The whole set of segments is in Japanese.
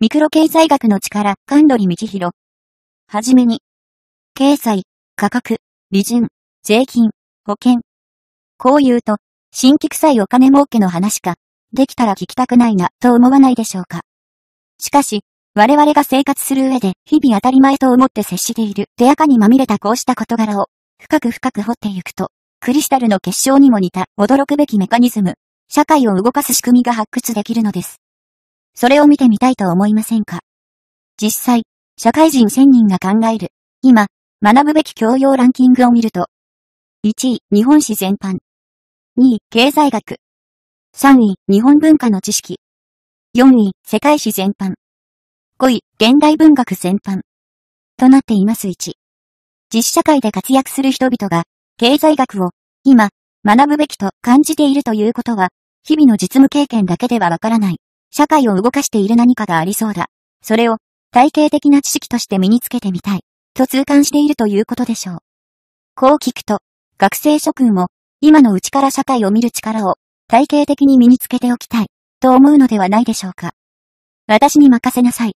ミクロ経済学の力、神取道弘。はじめに、経済、価格、利潤、税金、保険。こう言うと、新規臭いお金儲けの話か、できたら聞きたくないな、と思わないでしょうか。しかし、我々が生活する上で日々当たり前と思って接している手垢にまみれたこうした事柄を深く深く掘ってゆくと、クリスタルの結晶にも似た驚くべきメカニズム、社会を動かす仕組みが発掘できるのです。それを見てみたいと思いませんか実際、社会人1000人が考える、今、学ぶべき教養ランキングを見ると、1位、日本史全般。2位、経済学。3位、日本文化の知識。4位、世界史全般。5位、現代文学全般。となっています1。実社会で活躍する人々が、経済学を、今、学ぶべきと感じているということは、日々の実務経験だけではわからない。社会を動かしている何かがありそうだ。それを、体系的な知識として身につけてみたい、と痛感しているということでしょう。こう聞くと、学生諸君も、今のうちから社会を見る力を、体系的に身につけておきたい、と思うのではないでしょうか。私に任せなさい。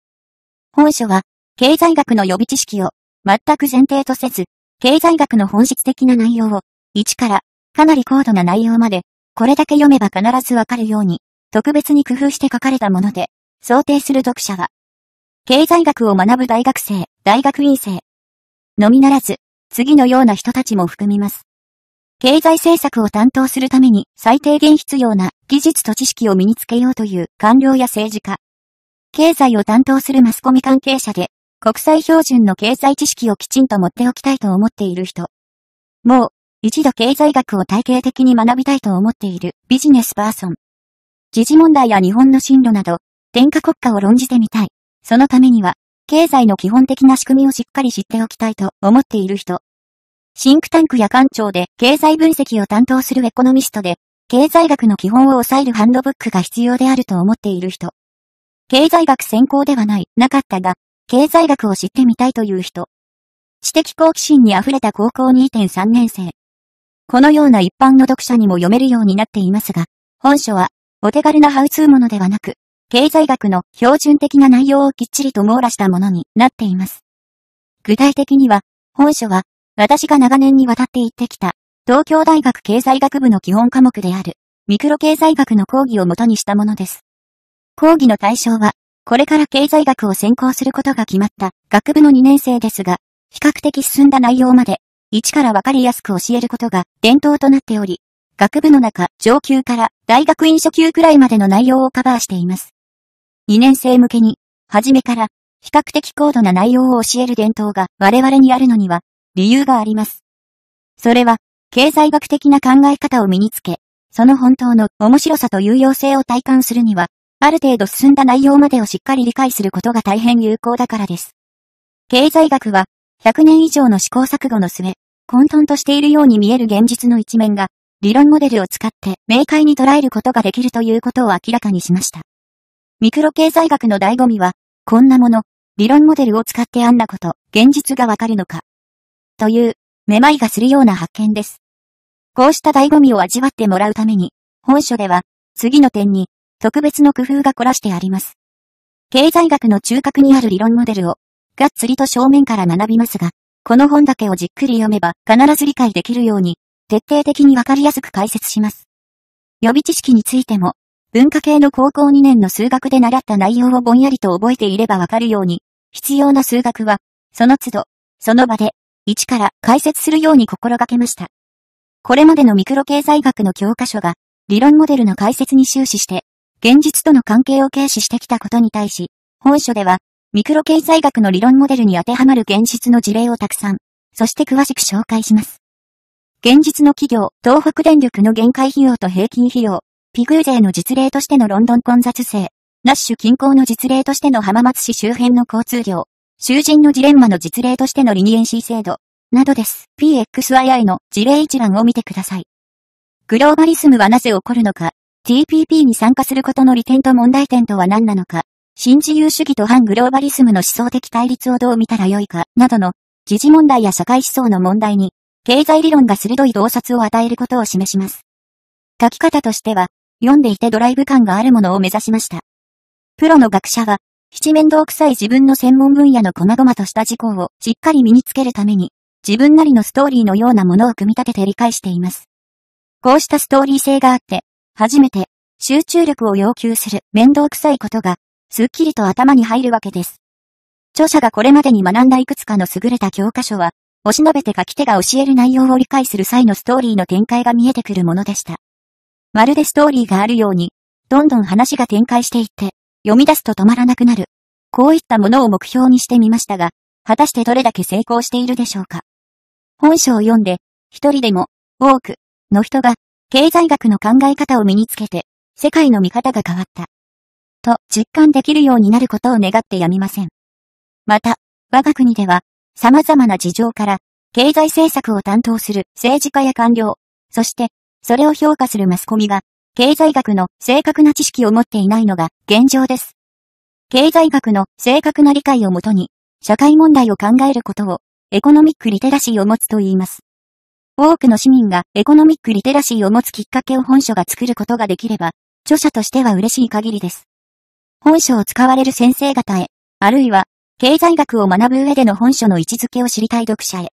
本書は、経済学の予備知識を、全く前提とせず、経済学の本質的な内容を、1から、かなり高度な内容まで、これだけ読めば必ずわかるように、特別に工夫して書かれたもので、想定する読者は、経済学を学ぶ大学生、大学院生、のみならず、次のような人たちも含みます。経済政策を担当するために最低限必要な技術と知識を身につけようという官僚や政治家。経済を担当するマスコミ関係者で、国際標準の経済知識をきちんと持っておきたいと思っている人。もう、一度経済学を体系的に学びたいと思っているビジネスパーソン。時事問題や日本の進路など、天下国家を論じてみたい。そのためには、経済の基本的な仕組みをしっかり知っておきたいと思っている人。シンクタンクや官庁で経済分析を担当するエコノミストで、経済学の基本を抑えるハンドブックが必要であると思っている人。経済学専攻ではない、なかったが、経済学を知ってみたいという人。知的好奇心に溢れた高校2.3年生。このような一般の読者にも読めるようになっていますが、本書はお手軽なハウツーものではなく、経済学の標準的な内容をきっちりと網羅したものになっています。具体的には、本書は、私が長年にわたって言ってきた、東京大学経済学部の基本科目である、ミクロ経済学の講義をもとにしたものです。講義の対象は、これから経済学を専攻することが決まった学部の2年生ですが、比較的進んだ内容まで、一からわかりやすく教えることが伝統となっており、学部の中、上級から大学院初級くらいまでの内容をカバーしています。2年生向けに、初めから比較的高度な内容を教える伝統が我々にあるのには理由があります。それは、経済学的な考え方を身につけ、その本当の面白さと有用性を体感するには、ある程度進んだ内容までをしっかり理解することが大変有効だからです。経済学は、100年以上の試行錯誤の末、混沌としているように見える現実の一面が、理論モデルを使って明快に捉えることができるということを明らかにしました。ミクロ経済学の醍醐味は、こんなもの、理論モデルを使ってあんなこと、現実がわかるのか。という、めまいがするような発見です。こうした醍醐味を味わってもらうために、本書では、次の点に、特別の工夫が凝らしてあります。経済学の中核にある理論モデルを、がっつりと正面から学びますが、この本だけをじっくり読めば必ず理解できるように徹底的にわかりやすく解説します。予備知識についても、文化系の高校2年の数学で習った内容をぼんやりと覚えていればわかるように、必要な数学は、その都度、その場で、一から解説するように心がけました。これまでのミクロ経済学の教科書が、理論モデルの解説に終始して、現実との関係を軽視してきたことに対し、本書では、ミクロ経済学の理論モデルに当てはまる現実の事例をたくさん、そして詳しく紹介します。現実の企業、東北電力の限界費用と平均費用、ピグー税の実例としてのロンドン混雑性、ナッシュ近郊の実例としての浜松市周辺の交通量、囚人のジレンマの実例としてのリニエンシー制度、などです。PXYI の事例一覧を見てください。グローバリズムはなぜ起こるのか、TPP に参加することの利点と問題点とは何なのか、新自由主義と反グローバリズムの思想的対立をどう見たらよいか、などの、時事問題や社会思想の問題に、経済理論が鋭い洞察を与えることを示します。書き方としては、読んでいてドライブ感があるものを目指しました。プロの学者は、七面倒くさい自分の専門分野の細々とした事項をしっかり身につけるために、自分なりのストーリーのようなものを組み立てて理解しています。こうしたストーリー性があって、初めて集中力を要求する面倒くさいことが、すっきりと頭に入るわけです。著者がこれまでに学んだいくつかの優れた教科書は、おしのべて書き手が教える内容を理解する際のストーリーの展開が見えてくるものでした。まるでストーリーがあるように、どんどん話が展開していって、読み出すと止まらなくなる。こういったものを目標にしてみましたが、果たしてどれだけ成功しているでしょうか。本書を読んで、一人でも、多く、の人が、経済学の考え方を身につけて、世界の見方が変わった。と、実感できるようになることを願ってやみません。また、我が国では、様々な事情から、経済政策を担当する政治家や官僚、そして、それを評価するマスコミが、経済学の正確な知識を持っていないのが現状です。経済学の正確な理解をもとに、社会問題を考えることを、エコノミックリテラシーを持つと言います。多くの市民がエコノミックリテラシーを持つきっかけを本書が作ることができれば、著者としては嬉しい限りです。本書を使われる先生方へ、あるいは経済学を学ぶ上での本書の位置づけを知りたい読者へ。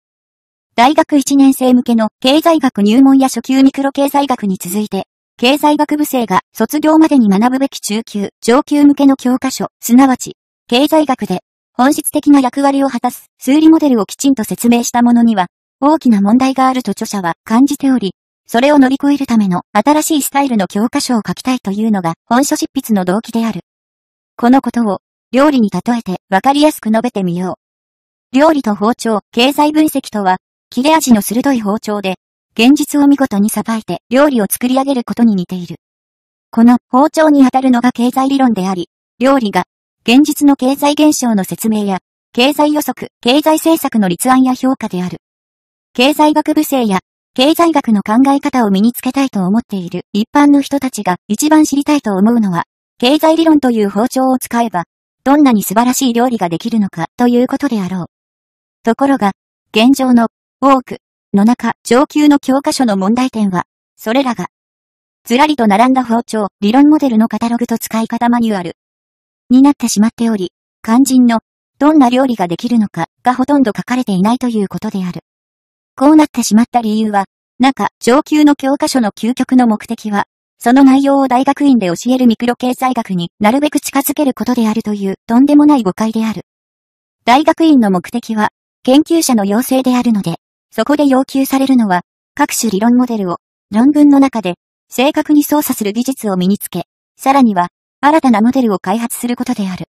大学1年生向けの経済学入門や初級ミクロ経済学に続いて、経済学部生が卒業までに学ぶべき中級、上級向けの教科書、すなわち、経済学で、本質的な役割を果たす数理モデルをきちんと説明したものには、大きな問題があると著者は感じており、それを乗り越えるための新しいスタイルの教科書を書きたいというのが本書執筆の動機である。このことを料理に例えてわかりやすく述べてみよう。料理と包丁、経済分析とは、切れ味の鋭い包丁で、現実を見事にさばいて料理を作り上げることに似ている。この包丁に当たるのが経済理論であり、料理が、現実の経済現象の説明や、経済予測、経済政策の立案や評価である。経済学部生や、経済学の考え方を身につけたいと思っている一般の人たちが一番知りたいと思うのは、経済理論という包丁を使えば、どんなに素晴らしい料理ができるのかということであろう。ところが、現状の、ウォーク、の中、上級の教科書の問題点は、それらが、ずらりと並んだ包丁、理論モデルのカタログと使い方マニュアル、になってしまっており、肝心の、どんな料理ができるのか、がほとんど書かれていないということである。こうなってしまった理由は、中、上級の教科書の究極の目的は、その内容を大学院で教えるミクロ経済学になるべく近づけることであるというとんでもない誤解である。大学院の目的は、研究者の要請であるので、そこで要求されるのは、各種理論モデルを、論文の中で、正確に操作する技術を身につけ、さらには、新たなモデルを開発することである。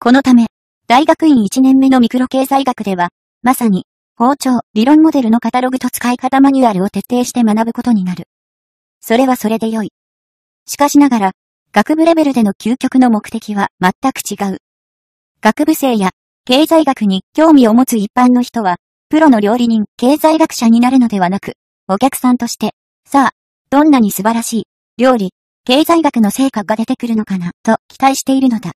このため、大学院1年目のミクロ経済学では、まさに、包丁、理論モデルのカタログと使い方マニュアルを徹底して学ぶことになる。それはそれで良い。しかしながら、学部レベルでの究極の目的は全く違う。学部生や経済学に興味を持つ一般の人は、プロの料理人、経済学者になるのではなく、お客さんとして、さあ、どんなに素晴らしい、料理、経済学の成果が出てくるのかな、と期待しているのだ。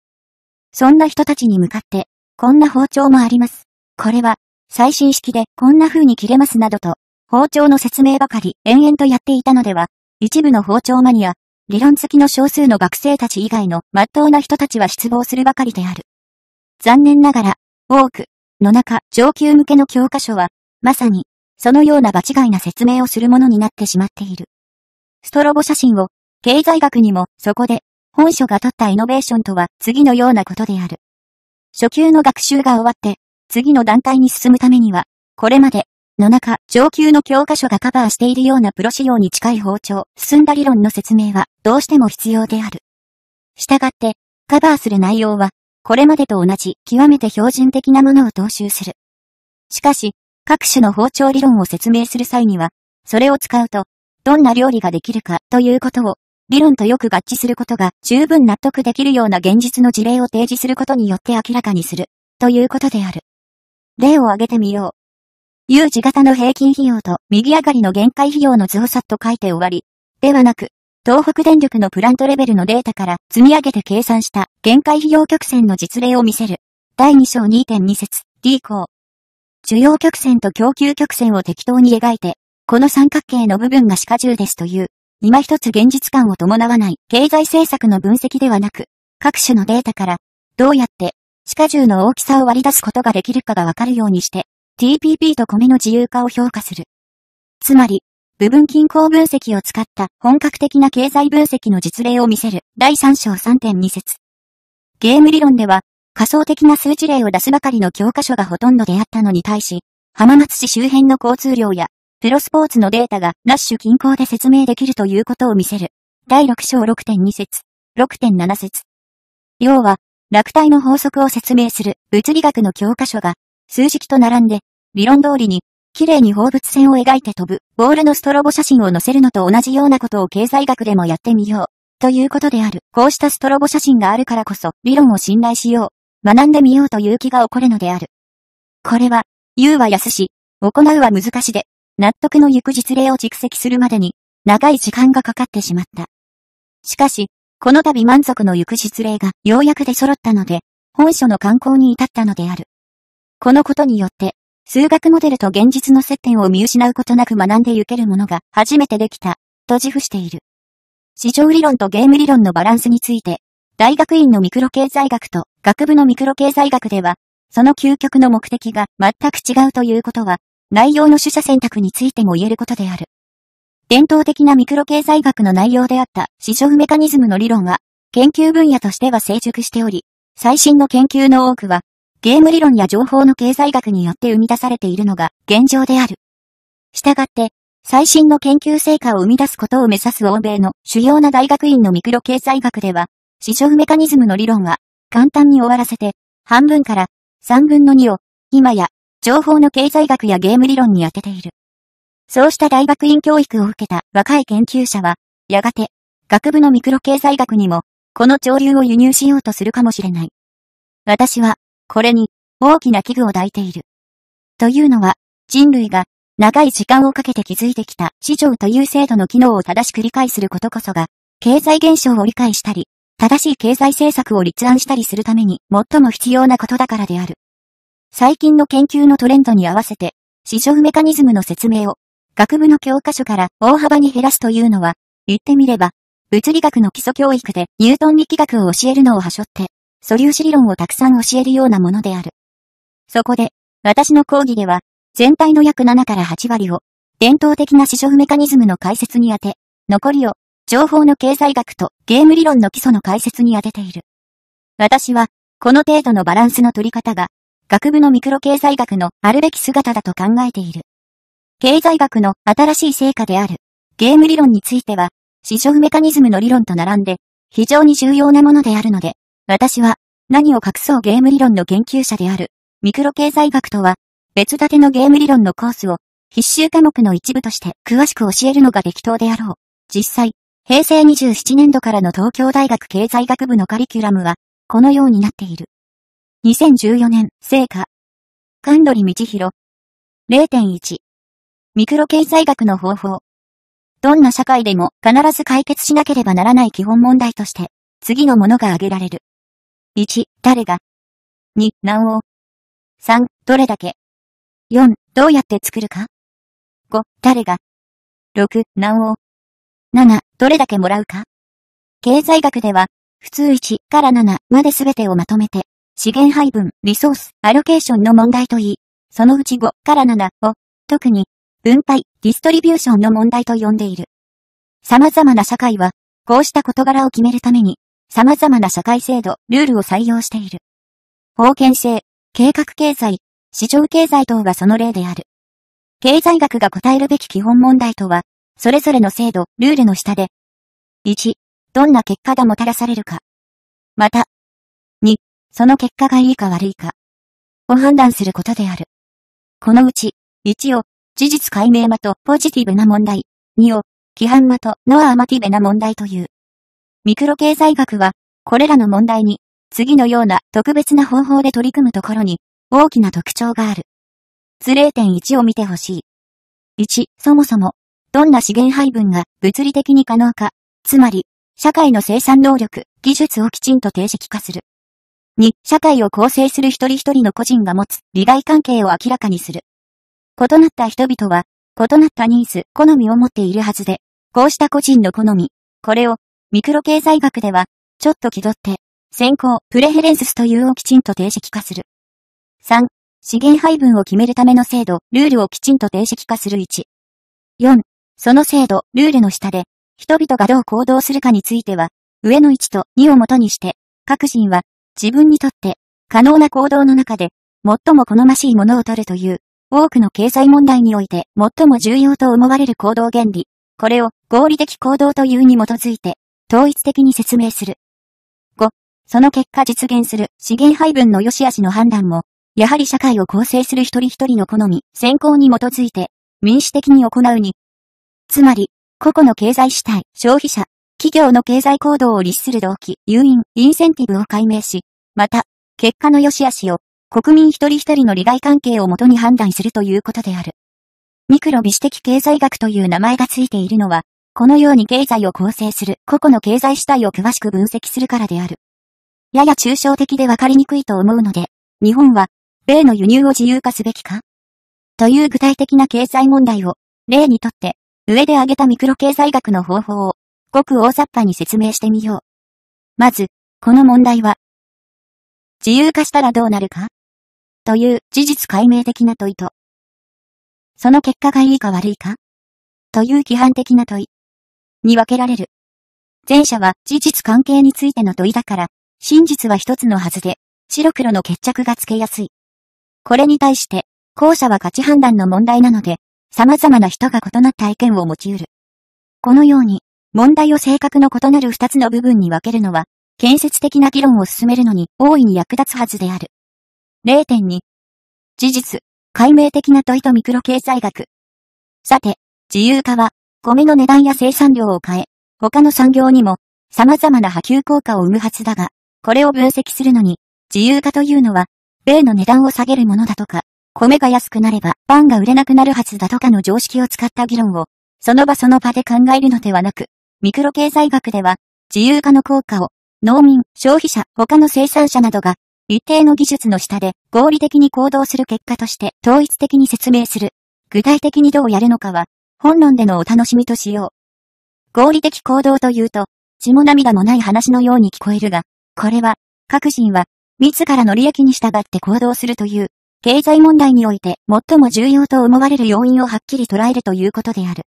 そんな人たちに向かって、こんな包丁もあります。これは、最新式でこんな風に切れますなどと、包丁の説明ばかり延々とやっていたのでは、一部の包丁マニア、理論付きの少数の学生たち以外の真っ当な人たちは失望するばかりである。残念ながら、多くの中、上級向けの教科書は、まさに、そのような場違いな説明をするものになってしまっている。ストロボ写真を、経済学にも、そこで、本書が取ったイノベーションとは、次のようなことである。初級の学習が終わって、次の段階に進むためには、これまで、の中、上級の教科書がカバーしているようなプロ仕様に近い包丁、進んだ理論の説明は、どうしても必要である。したがって、カバーする内容は、これまでと同じ、極めて標準的なものを踏襲する。しかし、各種の包丁理論を説明する際には、それを使うと、どんな料理ができるかということを、理論とよく合致することが十分納得できるような現実の事例を提示することによって明らかにする、ということである。例を挙げてみよう。U 字型の平均費用と右上がりの限界費用の増差と書いて終わり、ではなく、東北電力のプラントレベルのデータから積み上げて計算した限界費用曲線の実例を見せる。第2章2.2節 D 項。需要曲線と供給曲線を適当に描いて、この三角形の部分が歯科重ですという、今一つ現実感を伴わない経済政策の分析ではなく、各種のデータから、どうやって、歯科重の大きさを割り出すことができるかがわかるようにして、TPP と米の自由化を評価する。つまり、部分均衡分析を使った本格的な経済分析の実例を見せる第3章3.2節。ゲーム理論では、仮想的な数値例を出すばかりの教科書がほとんどであったのに対し、浜松市周辺の交通量や、プロスポーツのデータがラッシュ均衡で説明できるということを見せる。第6章6.2節、6.7節。要は、落体の法則を説明する物理学の教科書が数式と並んで、理論通りに、綺麗に放物線を描いて飛ぶ、ボールのストロボ写真を載せるのと同じようなことを経済学でもやってみよう。ということである。こうしたストロボ写真があるからこそ、理論を信頼しよう。学んでみようという気が起こるのである。これは、言うは安し、行うは難しで、納得の行く実例を蓄積するまでに、長い時間がかかってしまった。しかし、この度満足の行く実例がようやく出揃ったので、本書の刊行に至ったのである。このことによって、数学モデルと現実の接点を見失うことなく学んで行けるものが初めてできた、と自負している。市場理論とゲーム理論のバランスについて、大学院のミクロ経済学と学部のミクロ経済学では、その究極の目的が全く違うということは、内容の取捨選択についても言えることである。伝統的なミクロ経済学の内容であった市場メカニズムの理論は、研究分野としては成熟しており、最新の研究の多くはゲーム理論や情報の経済学によって生み出されているのが現状である。したがって、最新の研究成果を生み出すことを目指す欧米の主要な大学院のミクロ経済学では、市場メカニズムの理論は、簡単に終わらせて、半分から三分の二を、今や、情報の経済学やゲーム理論に当てている。そうした大学院教育を受けた若い研究者は、やがて、学部のミクロ経済学にも、この潮流を輸入しようとするかもしれない。私は、これに大きな器具を抱いている。というのは、人類が長い時間をかけて築いてきた市場という制度の機能を正しく理解することこそが、経済現象を理解したり、正しい経済政策を立案したりするために最も必要なことだからである。最近の研究のトレンドに合わせて、市場メカニズムの説明を、学部の教科書から大幅に減らすというのは、言ってみれば、物理学の基礎教育でニュートン力学を教えるのをはしょって、素粒子理論をたくさん教えるようなものである。そこで、私の講義では、全体の約7から8割を、伝統的な市場メカニズムの解説に当て、残りを、情報の経済学とゲーム理論の基礎の解説に当てている。私は、この程度のバランスの取り方が、学部のミクロ経済学のあるべき姿だと考えている。経済学の新しい成果である、ゲーム理論については、市場メカニズムの理論と並んで、非常に重要なものであるので、私は、何を隠そうゲーム理論の研究者である、ミクロ経済学とは、別立てのゲーム理論のコースを、必修科目の一部として詳しく教えるのが適当であろう。実際、平成27年度からの東京大学経済学部のカリキュラムは、このようになっている。2014年、成果。神取道広。0.1。ミクロ経済学の方法。どんな社会でも必ず解決しなければならない基本問題として、次のものが挙げられる。1、誰が ?2、何を ?3、どれだけ ?4、どうやって作るか ?5、誰が ?6、何を ?7、どれだけもらうか経済学では、普通1から7まで全てをまとめて、資源配分、リソース、アロケーションの問題といい、そのうち5から7を、特に、分配、ディストリビューションの問題と呼んでいる。様々な社会は、こうした事柄を決めるために、様々な社会制度、ルールを採用している。封建制、計画経済、市場経済等がその例である。経済学が答えるべき基本問題とは、それぞれの制度、ルールの下で、1、どんな結果がもたらされるか。また、2、その結果がいいか悪いか、を判断することである。このうち、1を、事実解明まとポジティブな問題、2を、規範まとノアアマティベな問題という。ミクロ経済学は、これらの問題に、次のような特別な方法で取り組むところに、大きな特徴がある。図0.1を見てほしい。1、そもそも、どんな資源配分が物理的に可能か、つまり、社会の生産能力、技術をきちんと定式化する。2、社会を構成する一人一人の個人が持つ利害関係を明らかにする。異なった人々は、異なったニーズ、好みを持っているはずで、こうした個人の好み、これをミクロ経済学では、ちょっと気取って、先行、プレヘレンスというをきちんと定式化する。3、資源配分を決めるための制度、ルールをきちんと定式化する1。4、その制度、ルールの下で、人々がどう行動するかについては、上の1と2をもとにして、各人は、自分にとって、可能な行動の中で、最も好ましいものを取るという、多くの経済問題において最も重要と思われる行動原理。これを合理的行動というに基づいて、統一的に説明する。5、その結果実現する資源配分の良し悪しの判断も、やはり社会を構成する一人一人の好み、選考に基づいて、民主的に行うに。つまり、個々の経済主体、消費者、企業の経済行動を律する動機、誘引、インセンティブを解明し、また、結果の良し悪しを、国民一人一人の利害関係をもとに判断するということである。ミクロ美視的経済学という名前がついているのは、このように経済を構成する個々の経済主体を詳しく分析するからである。やや抽象的で分かりにくいと思うので、日本は、米の輸入を自由化すべきかという具体的な経済問題を、例にとって、上で挙げたミクロ経済学の方法を、ごく大雑把に説明してみよう。まず、この問題は、自由化したらどうなるかという事実解明的な問いと、その結果がいいか悪いかという規範的な問い。に分けられる。前者は事実関係についての問いだから、真実は一つのはずで、白黒の決着がつけやすい。これに対して、後者は価値判断の問題なので、様々な人が異なった意見を持ち得る。このように、問題を性格の異なる二つの部分に分けるのは、建設的な議論を進めるのに大いに役立つはずである。0.2事実、解明的な問いとミクロ経済学。さて、自由化は米の値段や生産量を変え、他の産業にも様々な波及効果を生むはずだが、これを分析するのに、自由化というのは、米の値段を下げるものだとか、米が安くなればパンが売れなくなるはずだとかの常識を使った議論を、その場その場で考えるのではなく、ミクロ経済学では、自由化の効果を、農民、消費者、他の生産者などが、一定の技術の下で合理的に行動する結果として統一的に説明する。具体的にどうやるのかは、本論でのお楽しみとしよう。合理的行動というと、血も涙もない話のように聞こえるが、これは、各人は、自らの利益に従って行動するという、経済問題において最も重要と思われる要因をはっきり捉えるということである。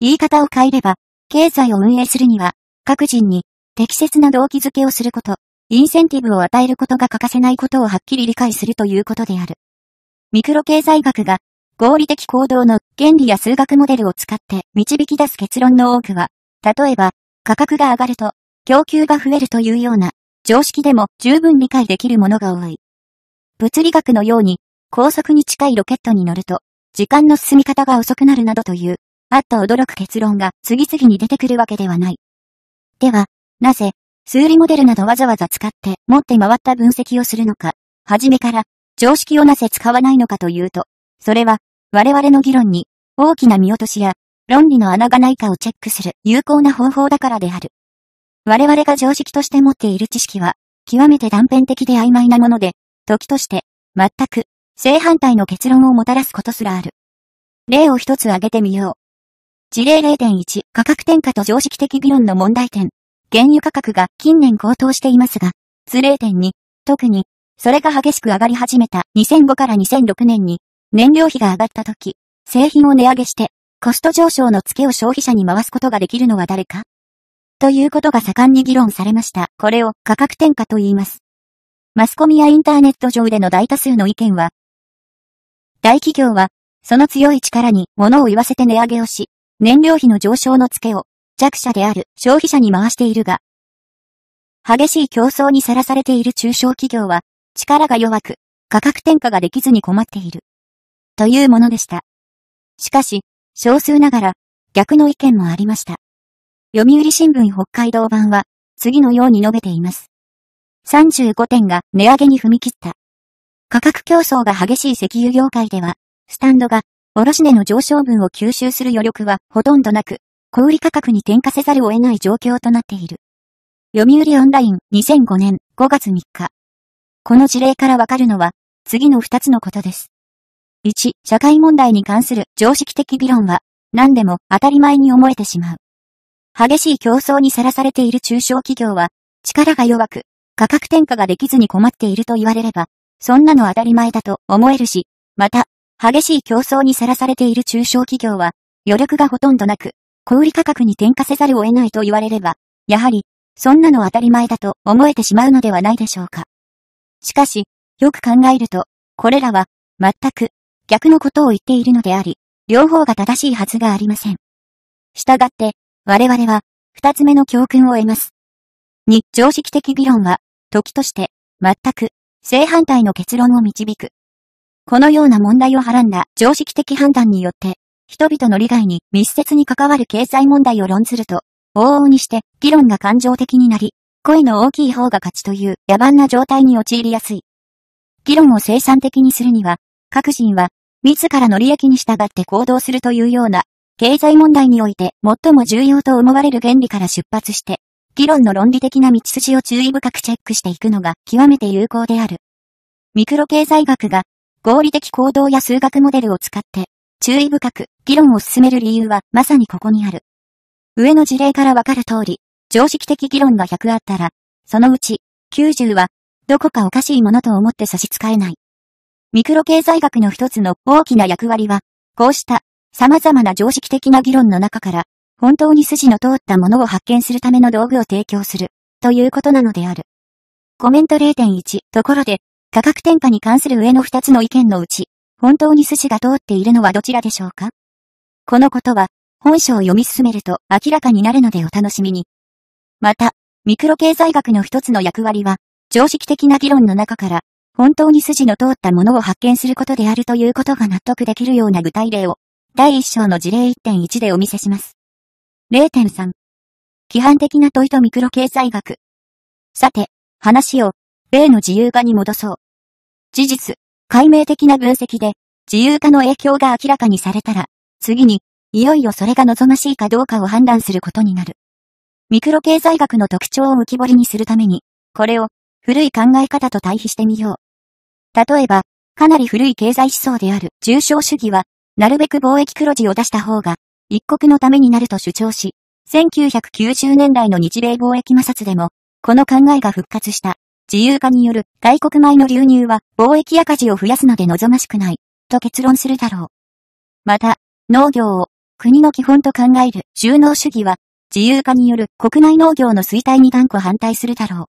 言い方を変えれば、経済を運営するには、各人に適切な動機づけをすること、インセンティブを与えることが欠かせないことをはっきり理解するということである。ミクロ経済学が合理的行動の原理や数学モデルを使って導き出す結論の多くは、例えば、価格が上がると、供給が増えるというような、常識でも十分理解できるものが多い。物理学のように、高速に近いロケットに乗ると、時間の進み方が遅くなるなどという、あっと驚く結論が次々に出てくるわけではない。では、なぜ、数理モデルなどわざわざ使って持って回った分析をするのか、はじめから常識をなぜ使わないのかというと、それは我々の議論に大きな見落としや論理の穴がないかをチェックする有効な方法だからである。我々が常識として持っている知識は極めて断片的で曖昧なもので、時として全く正反対の結論をもたらすことすらある。例を一つ挙げてみよう。事例0.1価格転嫁と常識的議論の問題点。原油価格が近年高騰していますが、図0.2、特に、それが激しく上がり始めた2005から2006年に、燃料費が上がった時、製品を値上げして、コスト上昇のツケを消費者に回すことができるのは誰かということが盛んに議論されました。これを価格転嫁と言います。マスコミやインターネット上での大多数の意見は、大企業は、その強い力に物を言わせて値上げをし、燃料費の上昇のツケを弱者である消費者に回しているが、激しい競争にさらされている中小企業は、力が弱く、価格転嫁ができずに困っている。というものでした。しかし、少数ながら、逆の意見もありました。読売新聞北海道版は、次のように述べています。35点が値上げに踏み切った。価格競争が激しい石油業界では、スタンドが、卸値の上昇分を吸収する余力はほとんどなく、小売価格に転嫁せざるを得ない状況となっている。読売オンライン2005年5月3日。この事例からわかるのは、次の2つのことです。1、社会問題に関する常識的議論は、何でも当たり前に思えてしまう。激しい競争にさらされている中小企業は、力が弱く、価格転嫁ができずに困っていると言われれば、そんなの当たり前だと思えるし、また、激しい競争にさらされている中小企業は、余力がほとんどなく、小売価格に転嫁せざるを得ないと言われれば、やはり、そんなの当たり前だと思えてしまうのではないでしょうか。しかし、よく考えると、これらは、全く逆のことを言っているのであり、両方が正しいはずがありません。したがって、我々は、二つ目の教訓を得ます。二、常識的議論は、時として、全く、正反対の結論を導く。このような問題をはらんだ常識的判断によって、人々の利害に密接に関わる経済問題を論ずると、往々にして議論が感情的になり、声の大きい方が勝ちという野蛮な状態に陥りやすい。議論を生産的にするには、各人は自らの利益に従って行動するというような、経済問題において最も重要と思われる原理から出発して、議論の論理的な道筋を注意深くチェックしていくのが極めて有効である。ミクロ経済学が合理的行動や数学モデルを使って注意深く議論を進める理由はまさにここにある。上の事例からわかる通り、常識的議論が100あったら、そのうち90はどこかおかしいものと思って差し支えない。ミクロ経済学の一つの大きな役割は、こうした様々な常識的な議論の中から、本当に筋の通ったものを発見するための道具を提供する、ということなのである。コメント0.1ところで、価格転嫁に関する上の二つの意見のうち、本当に筋が通っているのはどちらでしょうかこのことは、本書を読み進めると明らかになるのでお楽しみに。また、ミクロ経済学の一つの役割は、常識的な議論の中から、本当に筋の通ったものを発見することであるということが納得できるような具体例を、第1章の事例1.1でお見せします。0.3。規範的な問いとミクロ経済学。さて、話を、例の自由化に戻そう。事実、解明的な分析で、自由化の影響が明らかにされたら、次に、いよいよそれが望ましいかどうかを判断することになる。ミクロ経済学の特徴を浮き彫りにするために、これを、古い考え方と対比してみよう。例えば、かなり古い経済思想である重商主義は、なるべく貿易黒字を出した方が、一国のためになると主張し、1990年代の日米貿易摩擦でも、この考えが復活した。自由化による外国米の流入は貿易赤字を増やすので望ましくない、と結論するだろう。また、農業を国の基本と考える収納主義は、自由化による国内農業の衰退に断固反対するだろう。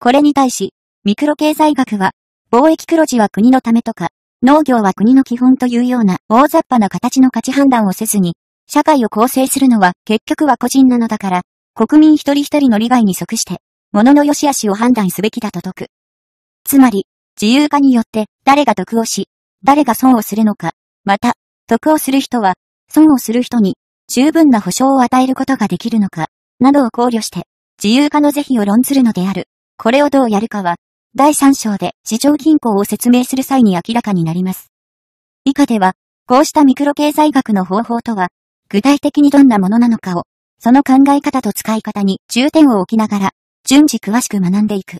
これに対し、ミクロ経済学は貿易黒字は国のためとか、農業は国の基本というような大雑把な形の価値判断をせずに、社会を構成するのは結局は個人なのだから、国民一人一人の利害に即して、物の良し悪しを判断すべきだと説く。つまり、自由化によって誰が得をし、誰が損をするのか、また、得をする人は、損をする人に、十分な保障を与えることができるのか、などを考慮して、自由化の是非を論ずるのである。これをどうやるかは、第3章で市場銀行を説明する際に明らかになります。以下では、こうしたミクロ経済学の方法とは、具体的にどんなものなのかを、その考え方と使い方に重点を置きながら、順次詳しく学んでいく。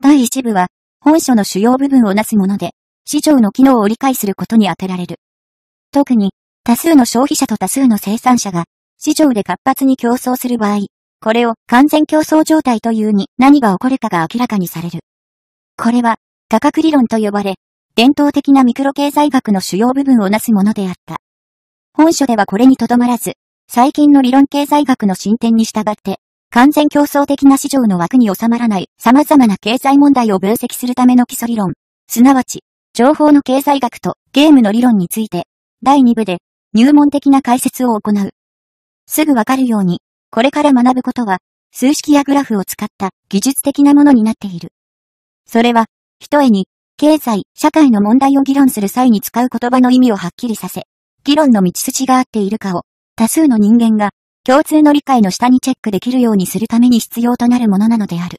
第1部は、本書の主要部分をなすもので、市場の機能を理解することに充てられる。特に、多数の消費者と多数の生産者が、市場で活発に競争する場合、これを完全競争状態というに何が起こるかが明らかにされる。これは、価格理論と呼ばれ、伝統的なミクロ経済学の主要部分をなすものであった。本書ではこれにとどまらず、最近の理論経済学の進展に従って、完全競争的な市場の枠に収まらない様々な経済問題を分析するための基礎理論、すなわち、情報の経済学とゲームの理論について、第2部で入門的な解説を行う。すぐわかるように、これから学ぶことは、数式やグラフを使った技術的なものになっている。それは、ひとえに、経済、社会の問題を議論する際に使う言葉の意味をはっきりさせ、議論の道筋が合っているかを、多数の人間が、共通の理解の下にチェックできるようにするために必要となるものなのである。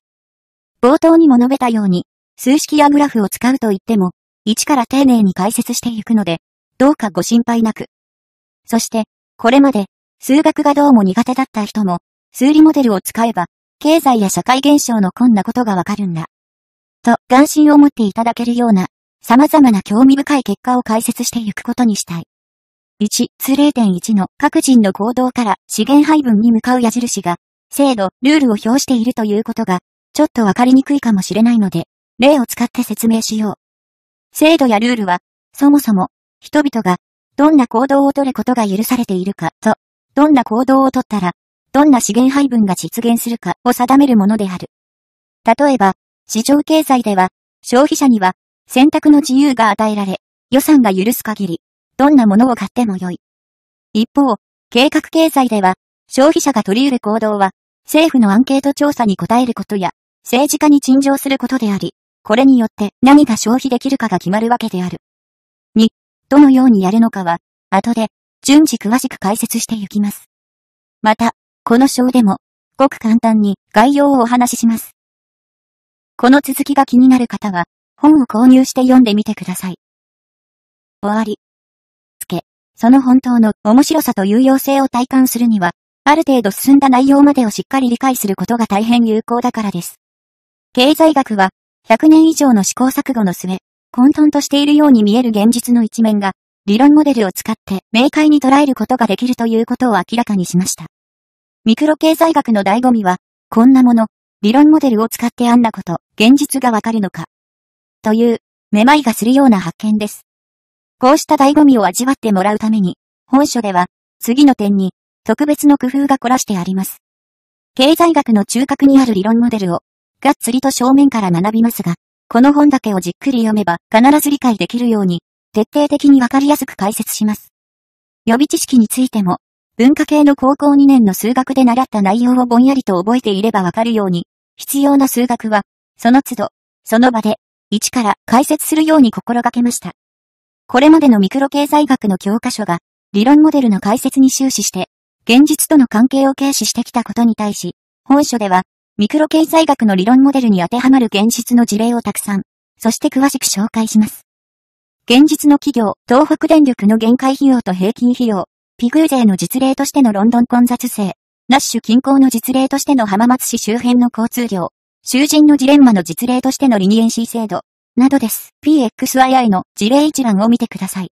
冒頭にも述べたように、数式やグラフを使うと言っても、一から丁寧に解説していくので、どうかご心配なく。そして、これまで、数学がどうも苦手だった人も、数理モデルを使えば、経済や社会現象のこんなことがわかるんだ。と関心を持っていただけるような、様々な興味深い結果を解説していくことにしたい。1、通0.1の各人の行動から資源配分に向かう矢印が、制度、ルールを表しているということが、ちょっとわかりにくいかもしれないので、例を使って説明しよう。制度やルールは、そもそも、人々が、どんな行動をとることが許されているかと、どんな行動をとったら、どんな資源配分が実現するかを定めるものである。例えば、市場経済では、消費者には選択の自由が与えられ、予算が許す限り、どんなものを買っても良い。一方、計画経済では、消費者が取り得る行動は、政府のアンケート調査に答えることや、政治家に陳情することであり、これによって何が消費できるかが決まるわけである。2、どのようにやるのかは、後で、順次詳しく解説していきます。また、この章でも、ごく簡単に概要をお話しします。この続きが気になる方は、本を購入して読んでみてください。終わり。つけ、その本当の面白さと有用性を体感するには、ある程度進んだ内容までをしっかり理解することが大変有効だからです。経済学は、100年以上の試行錯誤の末、混沌としているように見える現実の一面が、理論モデルを使って明快に捉えることができるということを明らかにしました。ミクロ経済学の醍醐味は、こんなもの、理論モデルを使ってあんなこと、現実がわかるのか。という、めまいがするような発見です。こうした醍醐味を味わってもらうために、本書では、次の点に、特別の工夫が凝らしてあります。経済学の中核にある理論モデルを、がっつりと正面から学びますが、この本だけをじっくり読めば必ず理解できるように、徹底的にわかりやすく解説します。予備知識についても、文化系の高校2年の数学で習った内容をぼんやりと覚えていればわかるように、必要な数学は、その都度、その場で、一から解説するように心がけました。これまでのミクロ経済学の教科書が、理論モデルの解説に終始して、現実との関係を軽視してきたことに対し、本書では、ミクロ経済学の理論モデルに当てはまる現実の事例をたくさん、そして詳しく紹介します。現実の企業、東北電力の限界費用と平均費用、ピグー税の実例としてのロンドン混雑性、ナッシュ近郊の実例としての浜松市周辺の交通量、囚人のジレンマの実例としてのリニエンシー制度、などです。PXII の事例一覧を見てください。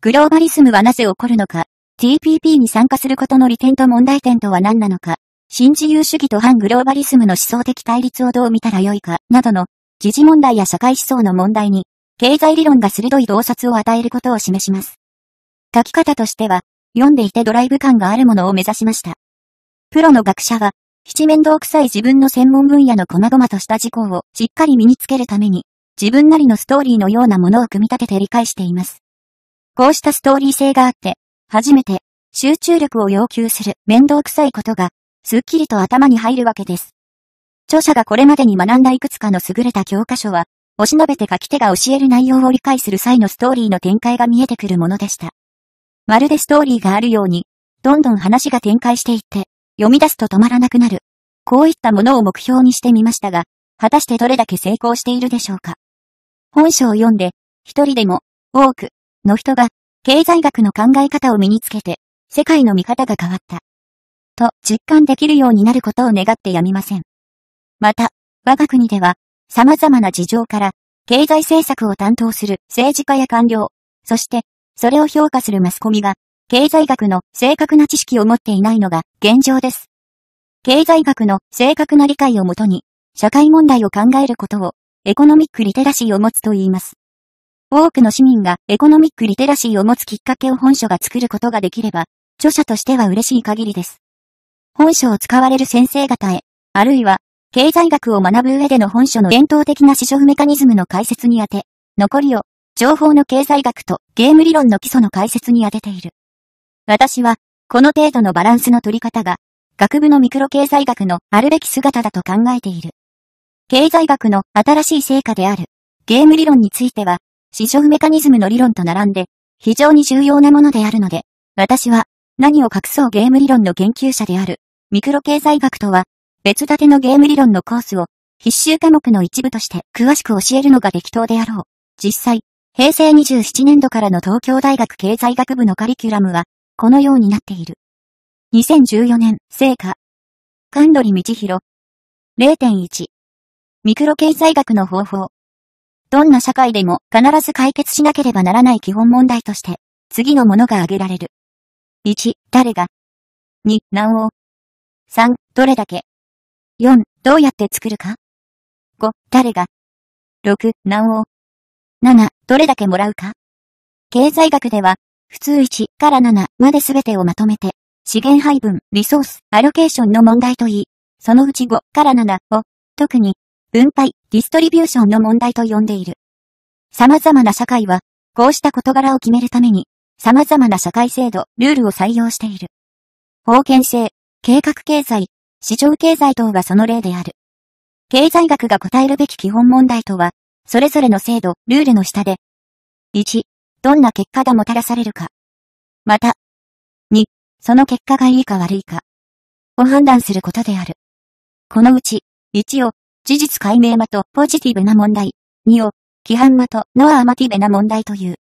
グローバリズムはなぜ起こるのか、TPP に参加することの利点と問題点とは何なのか、新自由主義と反グローバリズムの思想的対立をどう見たらよいか、などの、時事問題や社会思想の問題に、経済理論が鋭い洞察を与えることを示します。書き方としては、読んでいてドライブ感があるものを目指しました。プロの学者は、七面倒くさい自分の専門分野の細々とした事項をしっかり身につけるために、自分なりのストーリーのようなものを組み立てて理解しています。こうしたストーリー性があって、初めて、集中力を要求する面倒くさいことが、すっきりと頭に入るわけです。著者がこれまでに学んだいくつかの優れた教科書は、おしのべて書き手が教える内容を理解する際のストーリーの展開が見えてくるものでした。まるでストーリーがあるように、どんどん話が展開していって、読み出すと止まらなくなる。こういったものを目標にしてみましたが、果たしてどれだけ成功しているでしょうか。本書を読んで、一人でも、多く、の人が、経済学の考え方を身につけて、世界の見方が変わった。と、実感できるようになることを願ってやみません。また、我が国では、様々な事情から、経済政策を担当する政治家や官僚、そして、それを評価するマスコミが、経済学の正確な知識を持っていないのが現状です。経済学の正確な理解をもとに、社会問題を考えることを、エコノミックリテラシーを持つと言います。多くの市民がエコノミックリテラシーを持つきっかけを本書が作ることができれば、著者としては嬉しい限りです。本書を使われる先生方へ、あるいは、経済学を学ぶ上での本書の伝統的な市場メカニズムの解説に当て、残りを、情報の経済学とゲーム理論の基礎の解説に当てている。私は、この程度のバランスの取り方が、学部のミクロ経済学のあるべき姿だと考えている。経済学の新しい成果である、ゲーム理論については、市場メカニズムの理論と並んで、非常に重要なものであるので、私は、何を隠そうゲーム理論の研究者である、ミクロ経済学とは、別立てのゲーム理論のコースを、必修科目の一部として詳しく教えるのが適当であろう。実際、平成27年度からの東京大学経済学部のカリキュラムは、このようになっている。2014年、成果。神取道弘。0.1。ミクロ経済学の方法。どんな社会でも必ず解決しなければならない基本問題として、次のものが挙げられる。1、誰が。2、何を。3、どれだけ。4、どうやって作るか。5、誰が。6、何を。7、どれだけもらうか。経済学では、普通1から7まで全てをまとめて、資源配分、リソース、アロケーションの問題といい、そのうち5から7を、特に、分配、ディストリビューションの問題と呼んでいる。様々な社会は、こうした事柄を決めるために、様々な社会制度、ルールを採用している。封建制、計画経済、市場経済等がその例である。経済学が答えるべき基本問題とは、それぞれの制度、ルールの下で、1、どんな結果がもたらされるか。また、2、その結果がいいか悪いか、を判断することである。このうち、1を、事実解明まとポジティブな問題、2を、規範まとノアアマティベな問題という。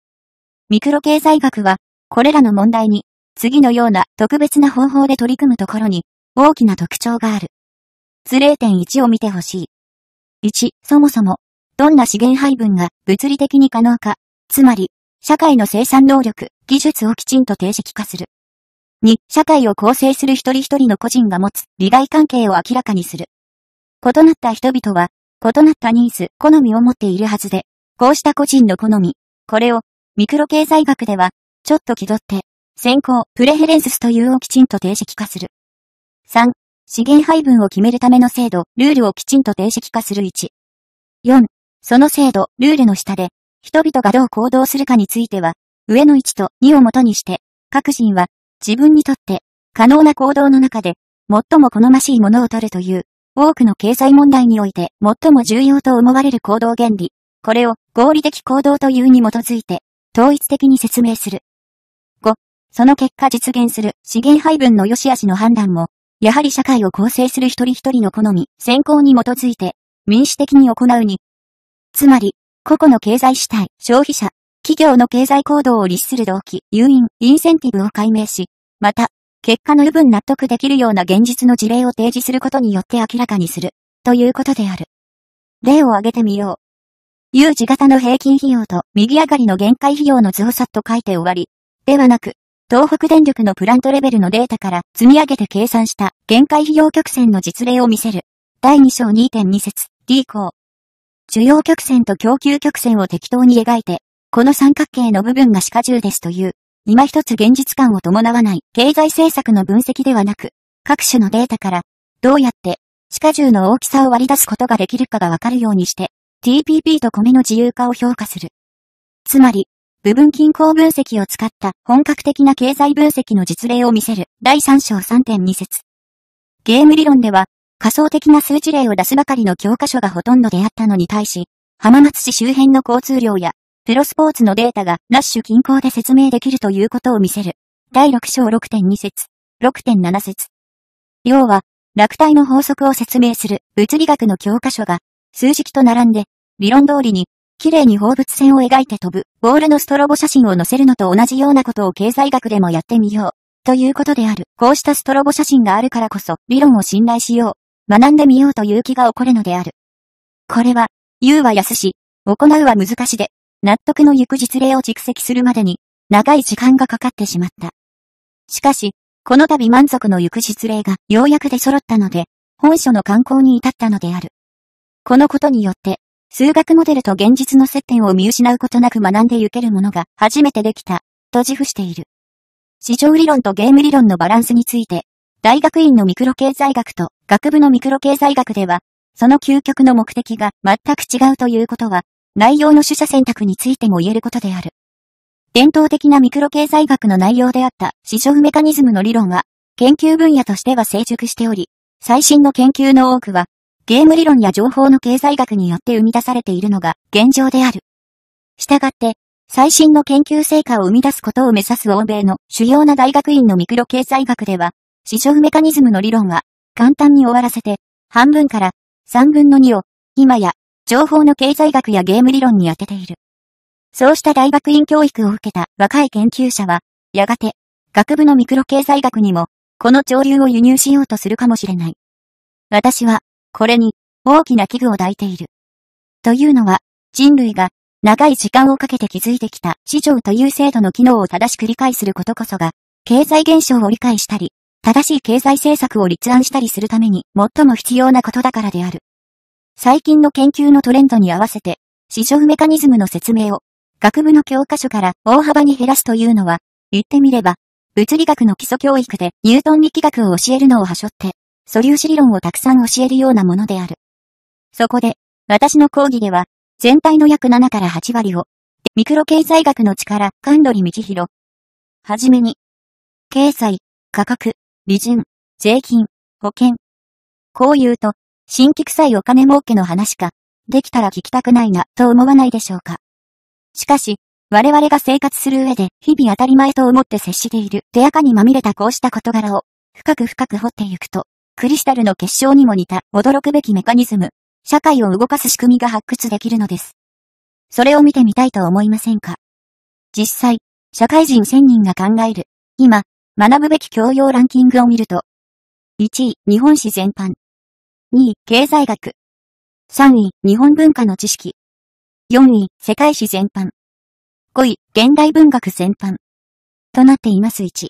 ミクロ経済学は、これらの問題に、次のような特別な方法で取り組むところに、大きな特徴がある。図0.1を見てほしい。1、そもそも、どんな資源配分が物理的に可能か、つまり、社会の生産能力、技術をきちんと定式化する。2、社会を構成する一人一人の個人が持つ利害関係を明らかにする。異なった人々は、異なったニーズ、好みを持っているはずで、こうした個人の好み、これを、ミクロ経済学では、ちょっと気取って、先行、プレヘレンススというをきちんと定式化する。3、資源配分を決めるための制度、ルールをきちんと定式化する1。4、その制度、ルールの下で、人々がどう行動するかについては、上の1と2をもとにして、各人は自分にとって可能な行動の中で最も好ましいものを取るという多くの経済問題において最も重要と思われる行動原理。これを合理的行動というに基づいて統一的に説明する。5. その結果実現する資源配分の良し悪しの判断も、やはり社会を構成する一人一人の好み、先行に基づいて民主的に行うに。つまり、個々の経済主体、消費者、企業の経済行動を律する動機、誘引、インセンティブを解明し、また、結果の部分納得できるような現実の事例を提示することによって明らかにする、ということである。例を挙げてみよう。U 字型の平均費用と右上がりの限界費用の図をと書いて終わり、ではなく、東北電力のプラントレベルのデータから積み上げて計算した限界費用曲線の実例を見せる。第2章2.2節 D 項。需要曲線と供給曲線を適当に描いて、この三角形の部分が歯科重ですという、今一つ現実感を伴わない経済政策の分析ではなく、各種のデータから、どうやって、歯科重の大きさを割り出すことができるかがわかるようにして、TPP と米の自由化を評価する。つまり、部分均衡分析を使った本格的な経済分析の実例を見せる第3章3.2節。ゲーム理論では、仮想的な数値例を出すばかりの教科書がほとんどであったのに対し、浜松市周辺の交通量や、プロスポーツのデータがラッシュ近郊で説明できるということを見せる。第6章6.2節、6.7節。要は、落体の法則を説明する物理学の教科書が、数式と並んで、理論通りに、綺麗に放物線を描いて飛ぶ、ボールのストロボ写真を載せるのと同じようなことを経済学でもやってみよう。ということである。こうしたストロボ写真があるからこそ、理論を信頼しよう。学んでみようという気が起こるのである。これは、言うは安し、行うは難しで、納得の行く実例を蓄積するまでに、長い時間がかかってしまった。しかし、この度満足の行く実例がようやく出揃ったので、本書の刊行に至ったのである。このことによって、数学モデルと現実の接点を見失うことなく学んで行けるものが初めてできた、と自負している。市場理論とゲーム理論のバランスについて、大学院のミクロ経済学と学部のミクロ経済学では、その究極の目的が全く違うということは、内容の取捨選択についても言えることである。伝統的なミクロ経済学の内容であった市場メカニズムの理論は、研究分野としては成熟しており、最新の研究の多くは、ゲーム理論や情報の経済学によって生み出されているのが現状である。したがって、最新の研究成果を生み出すことを目指す欧米の主要な大学院のミクロ経済学では、支障メカニズムの理論は、簡単に終わらせて、半分から3分の2を、今や、情報の経済学やゲーム理論に当てている。そうした大学院教育を受けた若い研究者は、やがて、学部のミクロ経済学にも、この潮流を輸入しようとするかもしれない。私は、これに、大きな危惧を抱いている。というのは、人類が、長い時間をかけて築いてきた市場という制度の機能を正しく理解することこそが、経済現象を理解したり、正しい経済政策を立案したりするために最も必要なことだからである。最近の研究のトレンドに合わせて、市場メカニズムの説明を、学部の教科書から大幅に減らすというのは、言ってみれば、物理学の基礎教育でニュートン力学を教えるのをはしょって、素粒子理論をたくさん教えるようなものである。そこで、私の講義では、全体の約7から8割を、ミクロ経済学の力、カンドリ道ロはじめに、経済、価格、利潤、税金、保険。こう言うと、新規臭いお金儲けの話か、できたら聞きたくないな、と思わないでしょうか。しかし、我々が生活する上で日々当たり前と思って接している手垢にまみれたこうした事柄を深く深く掘っていくと、クリスタルの結晶にも似た驚くべきメカニズム、社会を動かす仕組みが発掘できるのです。それを見てみたいと思いませんか実際、社会人1000人が考える、今、学ぶべき教養ランキングを見ると、1位、日本史全般。2位、経済学。3位、日本文化の知識。4位、世界史全般。5位、現代文学全般。となっています1。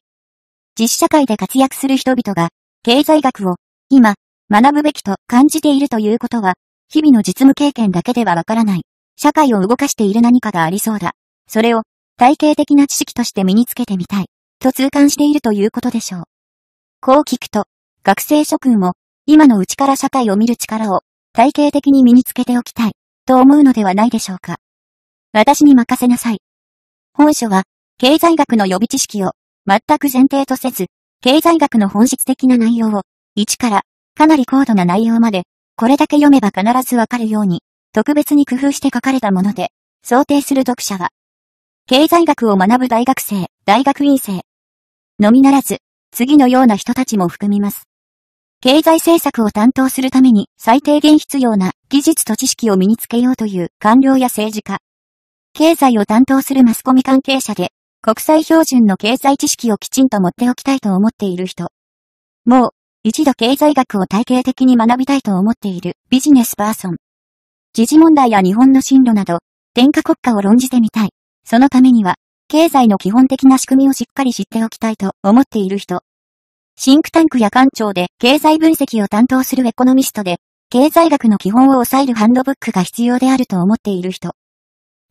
実社会で活躍する人々が、経済学を、今、学ぶべきと感じているということは、日々の実務経験だけではわからない。社会を動かしている何かがありそうだ。それを、体系的な知識として身につけてみたい。と痛感しているということでしょう。こう聞くと、学生諸君も、今のうちから社会を見る力を、体系的に身につけておきたい、と思うのではないでしょうか。私に任せなさい。本書は、経済学の予備知識を、全く前提とせず、経済学の本質的な内容を、1からかなり高度な内容まで、これだけ読めば必ずわかるように、特別に工夫して書かれたもので、想定する読者は、経済学を学ぶ大学生、大学院生、のみならず、次のような人たちも含みます。経済政策を担当するために最低限必要な技術と知識を身につけようという官僚や政治家。経済を担当するマスコミ関係者で、国際標準の経済知識をきちんと持っておきたいと思っている人。もう、一度経済学を体系的に学びたいと思っているビジネスパーソン。時事問題や日本の進路など、天下国家を論じてみたい。そのためには、経済の基本的な仕組みをしっかり知っておきたいと思っている人。シンクタンクや官庁で経済分析を担当するエコノミストで、経済学の基本を抑えるハンドブックが必要であると思っている人。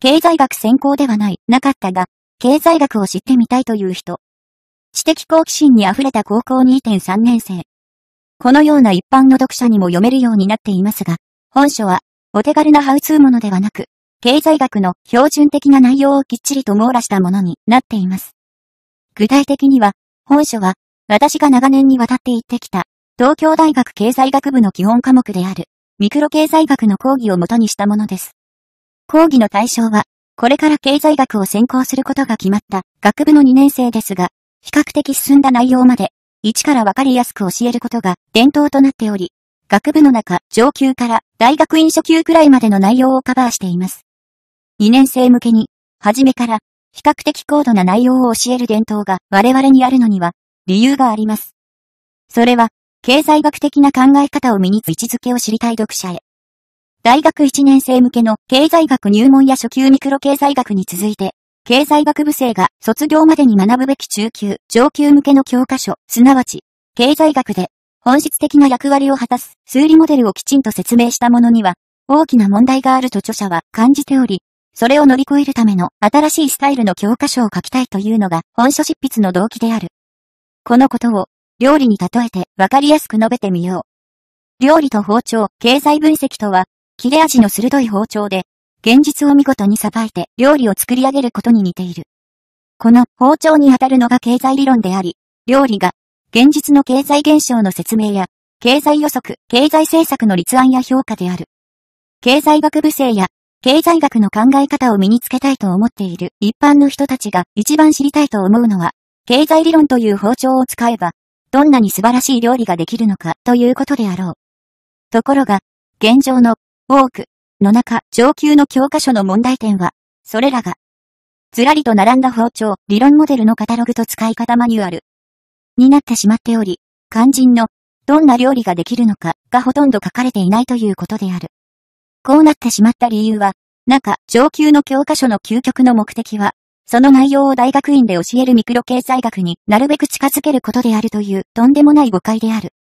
経済学専攻ではない、なかったが、経済学を知ってみたいという人。知的好奇心に溢れた高校2.3年生。このような一般の読者にも読めるようになっていますが、本書は、お手軽なハウツーものではなく、経済学の標準的な内容をきっちりと網羅したものになっています。具体的には、本書は、私が長年にわたって言ってきた、東京大学経済学部の基本科目である、ミクロ経済学の講義をもとにしたものです。講義の対象は、これから経済学を専攻することが決まった学部の2年生ですが、比較的進んだ内容まで、一からわかりやすく教えることが伝統となっており、学部の中、上級から大学院初級くらいまでの内容をカバーしています。2年生向けに、初めから、比較的高度な内容を教える伝統が我々にあるのには、理由があります。それは、経済学的な考え方を身につ位置づけを知りたい読者へ。大学1年生向けの経済学入門や初級ミクロ経済学に続いて、経済学部生が卒業までに学ぶべき中級、上級向けの教科書、すなわち、経済学で、本質的な役割を果たす数理モデルをきちんと説明したものには、大きな問題があると著者は感じており、それを乗り越えるための新しいスタイルの教科書を書きたいというのが本書執筆の動機である。このことを料理に例えてわかりやすく述べてみよう。料理と包丁、経済分析とは、切れ味の鋭い包丁で、現実を見事にさばいて料理を作り上げることに似ている。この包丁に当たるのが経済理論であり、料理が現実の経済現象の説明や、経済予測、経済政策の立案や評価である。経済学部生や経済学の考え方を身につけたいと思っている一般の人たちが一番知りたいと思うのは、経済理論という包丁を使えば、どんなに素晴らしい料理ができるのかということであろう。ところが、現状の多くの中上級の教科書の問題点は、それらが、ずらりと並んだ包丁、理論モデルのカタログと使い方マニュアルになってしまっており、肝心のどんな料理ができるのかがほとんど書かれていないということである。こうなってしまった理由は、中、上級の教科書の究極の目的は、その内容を大学院で教えるミクロ経済学になるべく近づけることであるというとんでもない誤解である。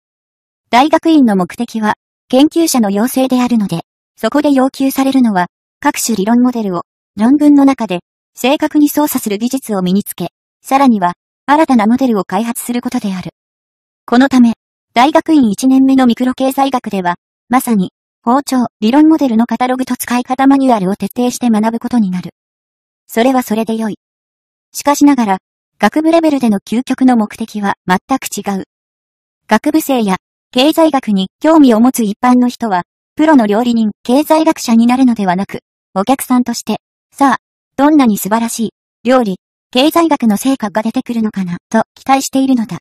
大学院の目的は、研究者の要請であるので、そこで要求されるのは、各種理論モデルを、論文の中で、正確に操作する技術を身につけ、さらには、新たなモデルを開発することである。このため、大学院1年目のミクロ経済学では、まさに、包丁、理論モデルのカタログと使い方マニュアルを徹底して学ぶことになる。それはそれで良い。しかしながら、学部レベルでの究極の目的は全く違う。学部生や経済学に興味を持つ一般の人は、プロの料理人、経済学者になるのではなく、お客さんとして、さあ、どんなに素晴らしい、料理、経済学の成果が出てくるのかな、と期待しているのだ。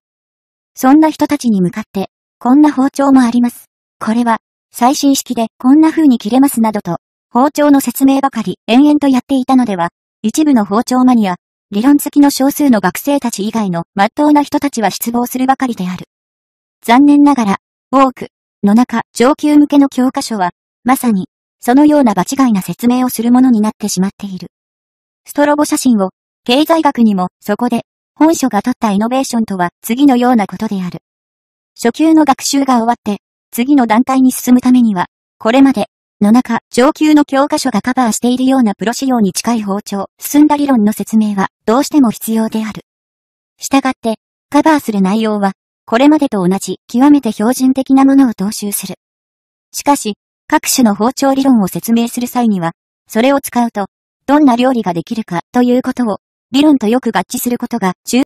そんな人たちに向かって、こんな包丁もあります。これは、最新式でこんな風に切れますなどと、包丁の説明ばかり延々とやっていたのでは、一部の包丁マニア、理論付きの少数の学生たち以外の真っ当な人たちは失望するばかりである。残念ながら、多く、の中、上級向けの教科書は、まさに、そのような場違いな説明をするものになってしまっている。ストロボ写真を、経済学にも、そこで、本書が取ったイノベーションとは、次のようなことである。初級の学習が終わって、次の段階に進むためには、これまで、の中、上級の教科書がカバーしているようなプロ仕様に近い包丁、進んだ理論の説明は、どうしても必要である。したがって、カバーする内容は、これまでと同じ、極めて標準的なものを踏襲する。しかし、各種の包丁理論を説明する際には、それを使うと、どんな料理ができるかということを、理論とよく合致することが